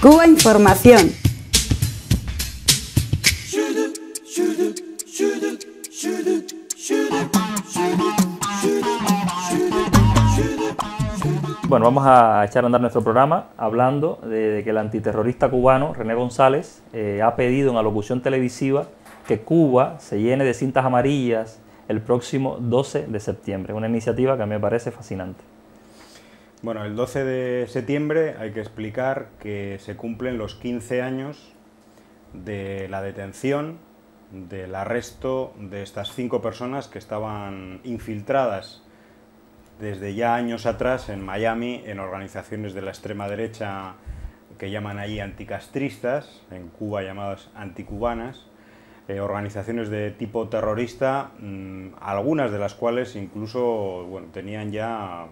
Cuba Información. Bueno, vamos a echar a andar nuestro programa hablando de, que el antiterrorista cubano René González eh, ha pedido en alocución televisiva que Cuba se llene de cintas amarillas el próximo 12 de septiembre. Una iniciativa que a me parece fascinante. Bueno, el 12 de septiembre hay que explicar que se cumplen los 15 años de la detención, del arresto de estas cinco personas que estaban infiltradas desde ya años atrás en Miami en organizaciones de la extrema derecha que llaman allí anticastristas, en Cuba llamadas anticubanas, eh, organizaciones de tipo terrorista, mm, algunas de las cuales incluso bueno, tenían ya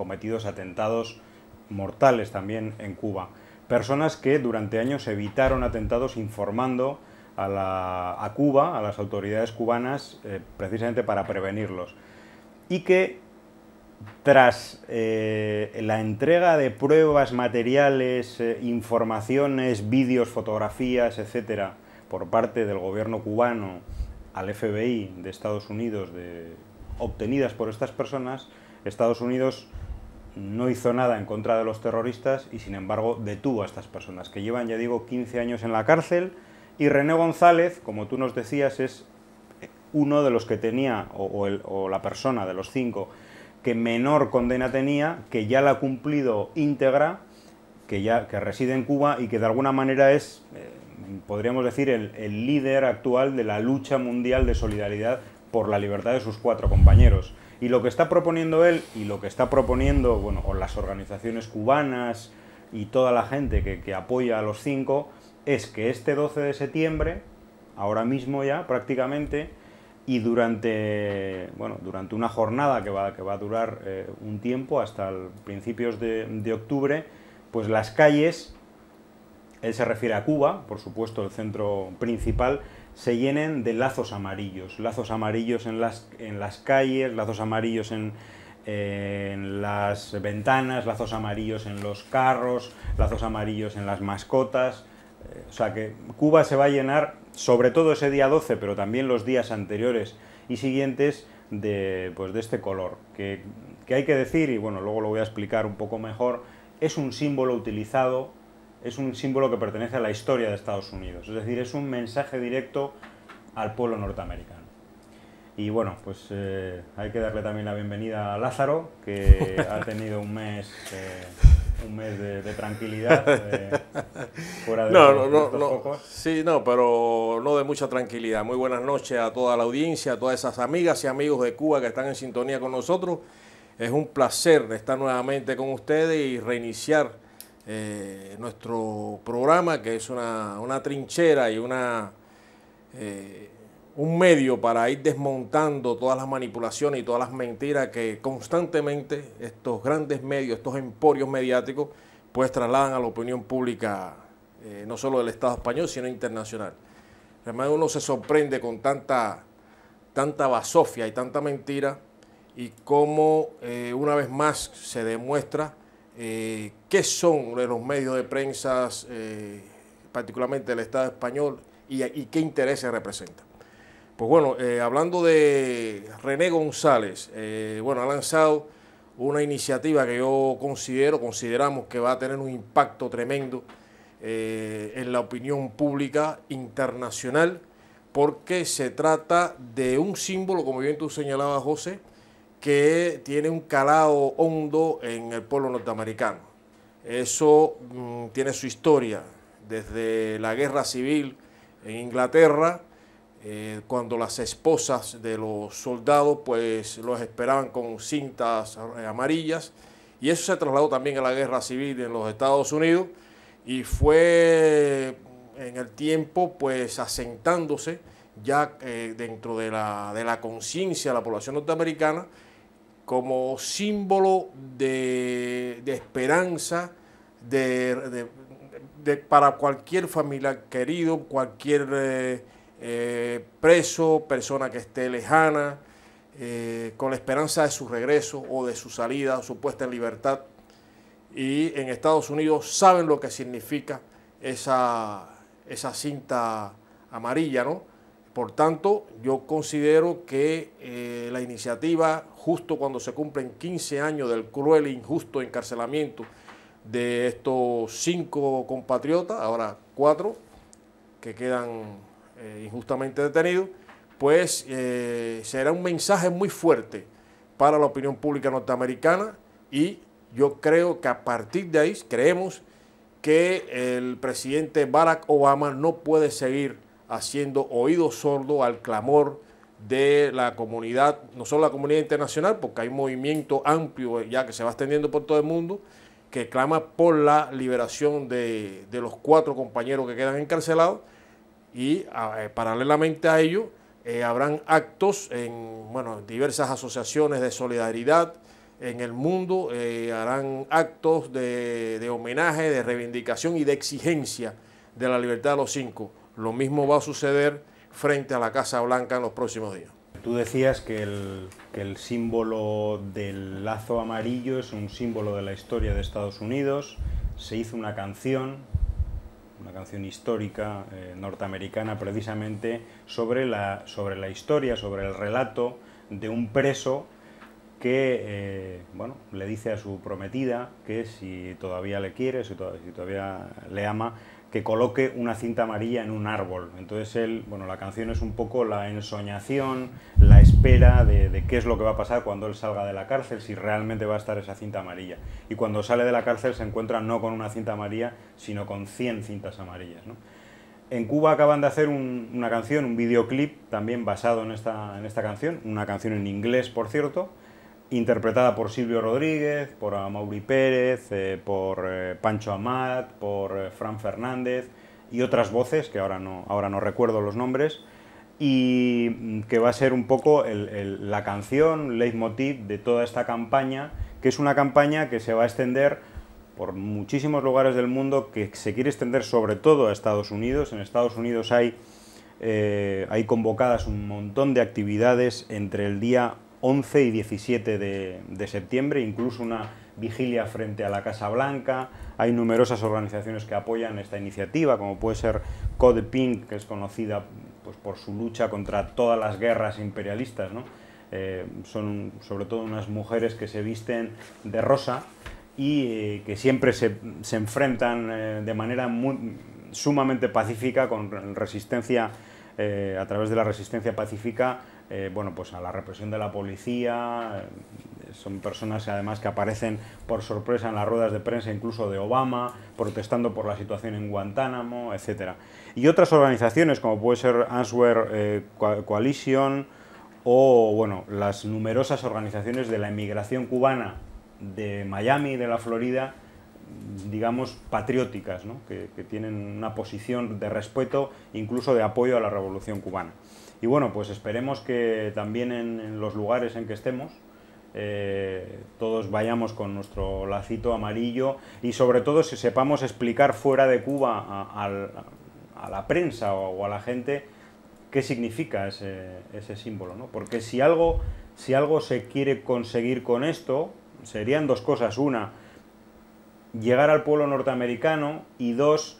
cometidos atentados mortales también en Cuba. Personas que durante años evitaron atentados informando a, Cuba, a las autoridades cubanas, eh, precisamente para prevenirlos. Y que tras eh, la entrega de pruebas, materiales, eh, informaciones, vídeos, fotografías, etcétera, por parte del gobierno cubano al FBI de Estados Unidos, de, obtenidas por estas personas, Estados Unidos no hizo nada en contra de los terroristas y sin embargo detuvo a estas personas que llevan, ya digo, 15 años en la cárcel y René González, como tú nos decías, es uno de los que tenía, o, la persona de los cinco, que menor condena tenía, que ya la ha cumplido íntegra, que, ya, reside en Cuba y que de alguna manera es, eh, podríamos decir, el líder actual de la lucha mundial de solidaridad por la libertad de sus cuatro compañeros. Y lo que está proponiendo él y lo que está proponiendo, bueno, con las organizaciones cubanas y toda la gente que, apoya a los cinco, es que este 12 de septiembre, ahora mismo ya prácticamente, y durante, bueno, durante una jornada que va, que va a durar eh, un tiempo, hasta principios de, de, octubre, pues las calles, él se refiere a Cuba, por supuesto el centro principal, se llenen de lazos amarillos, lazos amarillos en las, en las calles, lazos amarillos en, en las ventanas, lazos amarillos en los carros, lazos amarillos en las mascotas. Eh, o sea que Cuba se va a llenar, sobre todo ese día 12, pero también los días anteriores y siguientes, de, pues de este color, que, que hay que decir, y bueno, luego lo voy a explicar un poco mejor, es un símbolo utilizado es un símbolo que pertenece a la historia de Estados Unidos, es decir, es un mensaje directo al pueblo norteamericano. Y bueno, pues eh, hay que darle también la bienvenida a Lázaro, que ha tenido un mes... Eh, un mes de, tranquilidad eh, fuera de, no, no, no. Sí, no, pero no de mucha tranquilidad. Muy buenas noches a toda la audiencia, a todas esas amigas y amigos de Cuba que están en sintonía con nosotros. Es un placer estar nuevamente con ustedes y reiniciar eh, nuestro programa, que es una, una trinchera y una, eh, un medio para ir desmontando todas las manipulaciones y todas las mentiras que constantemente estos grandes medios, estos emporios mediáticos, pues trasladan a la opinión pública, eh, no solo del Estado español, sino internacional. Además uno se sorprende con tanta, tanta basofia y tanta mentira y cómo eh, una vez más se demuestra eh, qué son los medios de prensa, eh, particularmente del Estado español, y, qué intereses representan. Pues bueno, eh, hablando de René González, bueno, ha lanzado una iniciativa que yo considero, consideramos que va a tener un impacto tremendo en la opinión pública internacional, porque se trata de un símbolo, como bien tú señalabas, José, que tiene un calado hondo en el pueblo norteamericano. Eso mm, tiene su historia desde la guerra civil en Inglaterra, eh, cuando las esposas de los soldados pues los esperaban con cintas amarillas y eso se trasladó también a la guerra civil en los Estados Unidos y fue mm, en el tiempo pues asentándose ya eh, dentro de la, de la conciencia de la población norteamericana como símbolo de, esperanza para cualquier familiar querido, cualquier eh, eh, preso, persona que esté lejana, eh, con la esperanza de su regreso o de su salida su puesta en libertad. Y en Estados Unidos saben lo que significa esa, esa cinta amarilla, ¿no? Por tanto, yo considero que eh, la iniciativa, justo cuando se cumplen 15 años del cruel e injusto encarcelamiento de estos cinco compatriotas, ahora cuatro, que quedan eh, injustamente detenidos, pues eh, será un mensaje muy fuerte para la opinión pública norteamericana y yo creo que a partir de ahí creemos que el presidente Barack Obama no puede seguir haciendo oído sordo al clamor de la comunidad, no solo la comunidad internacional, porque hay un movimiento amplio ya que se va extendiendo por todo el mundo, que clama por la liberación de, los cuatro compañeros que quedan encarcelados y eh, paralelamente a ello eh, habrán actos en bueno, diversas asociaciones de solidaridad en el mundo, eh, harán actos de, de homenaje, de reivindicación y de exigencia de la libertad de los cinco. Lo mismo va a suceder frente a la Casa Blanca en los próximos días. Tú decías que el, símbolo del lazo amarillo es un símbolo de la historia de Estados Unidos. Se hizo una canción una canción histórica eh, norteamericana precisamente sobre la, sobre la historia, sobre el relato de un preso que eh, bueno, le dice a su prometida que si todavía le quiere, si todavía le ama, que coloque una cinta amarilla en un árbol. Entonces, él, bueno, la canción es un poco la ensoñación, la espera de, qué es lo que va a pasar cuando él salga de la cárcel, si realmente va a estar esa cinta amarilla. Y cuando sale de la cárcel se encuentra no con una cinta amarilla, sino con 100 cintas amarillas. En Cuba acaban de hacer una canción, un videoclip también basado en en esta canción, una canción en inglés, por cierto, interpretada por Silvio Rodríguez, por Mauri Pérez, eh, por eh, Pancho Amat, por eh, Fran Fernández y otras voces, que ahora no, ahora no recuerdo los nombres, y mm, que va a ser un poco la canción, leitmotiv de toda esta campaña, que es una campaña que se va a extender por muchísimos lugares del mundo, que se quiere extender sobre todo a Estados Unidos. En Estados Unidos hay, hay convocadas un montón de actividades entre el día 11 y 17 de, septiembre, incluso una vigilia frente a la Casa Blanca. Hay numerosas organizaciones que apoyan esta iniciativa, como puede ser Code Pink, que es conocida pues, por su lucha contra todas las guerras imperialistas. Eh, son sobre todo unas mujeres que se visten de rosa y eh, que siempre se, enfrentan eh, de manera sumamente pacífica, con resistencia, a través de la resistencia pacífica eh, bueno, pues a la represión de la policía. Eh, son personas además que aparecen por sorpresa en las ruedas de prensa, incluso de Obama, protestando por la situación en Guantánamo, etc. Y otras organizaciones como puede ser Answer eh, Coalition o bueno, las numerosas organizaciones de la emigración cubana de Miami, de la Florida, digamos, patrióticas, que, tienen una posición de respeto, incluso de apoyo a la revolución cubana. Y bueno, pues esperemos que también en, los lugares en que estemos, eh, todos vayamos con nuestro lacito amarillo y sobre todo si sepamos explicar fuera de Cuba a, la prensa o, a la gente qué significa ese, símbolo, ¿no? Porque si algo, si algo se quiere conseguir con esto, serían dos cosas. Una, llegar al pueblo norteamericano y dos,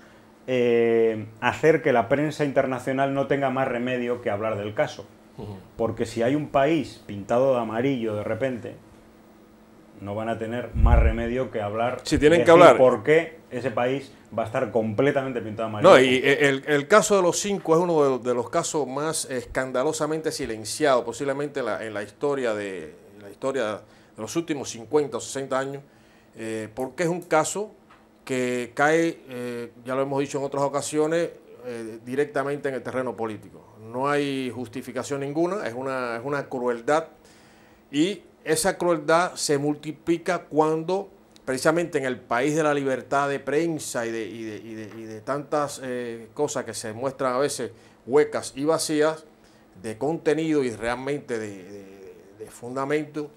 eh, hacer que la prensa internacional no tenga más remedio que hablar del caso. Porque si hay un país pintado de amarillo de repente, no van a tener más remedio que hablar. Si tienen que hablar. ¿Por qué ese país va a estar completamente pintado de amarillo? No, y eh, el, caso de los cinco es uno de, los casos más escandalosamente silenciados, posiblemente en la, historia de la historia de los últimos 50 o 60 años, eh, porque es un caso que cae, eh, ya lo hemos dicho en otras ocasiones, eh, directamente en el terreno político. No hay justificación ninguna, es una, es una crueldad y esa crueldad se multiplica cuando precisamente en el país de la libertad de prensa y de, de, tantas eh, cosas que se muestran a veces huecas y vacías de contenido y realmente de, fundamento,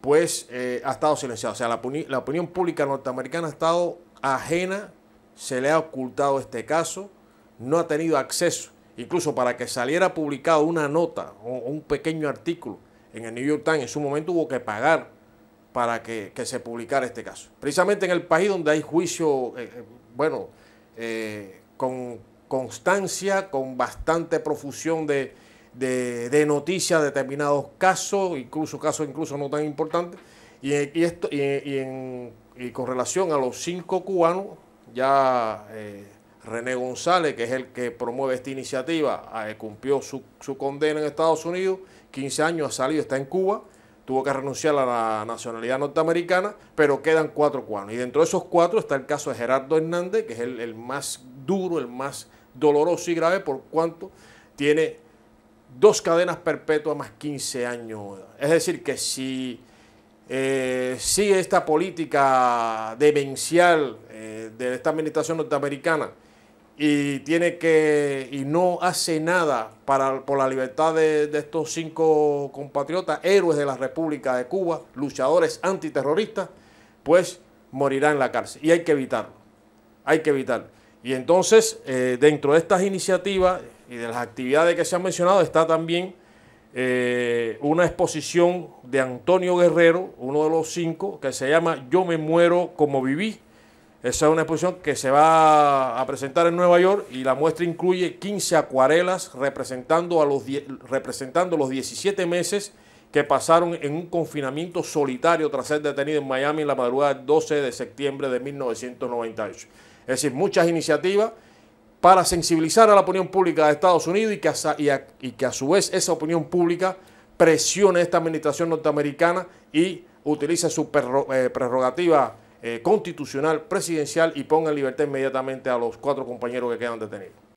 pues ha estado silenciado. O sea, la, la opinión pública norteamericana ha estado ajena se le ha ocultado este caso, no ha tenido acceso, incluso para que saliera publicado una nota o un pequeño artículo en el New York Times, en su momento hubo que pagar para que, se publicara este caso. Precisamente en el país donde hay juicio, eh, eh, bueno, eh, con constancia, con bastante profusión de, de, de noticias, determinados casos, incluso casos incluso no tan importantes, y, esto, y, con relación a los cinco cubanos, ya eh, René González, que es el que promueve esta iniciativa, ah, eh, cumplió su, condena en Estados Unidos, 15 años ha salido, está en Cuba, tuvo que renunciar a la nacionalidad norteamericana, pero quedan cuatro cubanos. Y dentro de esos cuatro está el caso de Gerardo Hernández, que es el, el más duro, el más doloroso y grave, por cuanto tiene dos cadenas perpetuas más 15 años. Es decir, que si eh, sigue esta política demencial eh, de esta administración norteamericana y tiene que y no hace nada para, por la libertad de, estos cinco compatriotas, héroes de la República de Cuba, luchadores antiterroristas, pues morirá en la cárcel. Y hay que evitarlo, hay que evitarlo. Y entonces, eh, dentro de estas iniciativas y de las actividades que se han mencionado, está también eh, una exposición de Antonio Guerrero, uno de los cinco, que se llama Yo me muero como viví. Esa es una exposición que se va a presentar en Nueva York y la muestra incluye 15 acuarelas representando, a los, representando los 17 meses que pasaron en un confinamiento solitario tras ser detenido en Miami en la madrugada del 12 de septiembre de 1998. Es decir, muchas iniciativas para sensibilizar a la opinión pública de Estados Unidos y que, a, y, que a su vez esa opinión pública presione a esta administración norteamericana y utilice su eh, prerrogativa eh, constitucional, presidencial y ponga en libertad inmediatamente a los cuatro compañeros que quedan detenidos.